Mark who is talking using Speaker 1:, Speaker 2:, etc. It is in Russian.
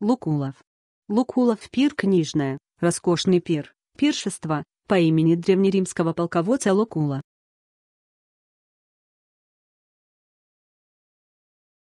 Speaker 1: Лукулов. Лукулов пир книжная, роскошный пир, пиршество, по имени древнеримского полководца Лукула,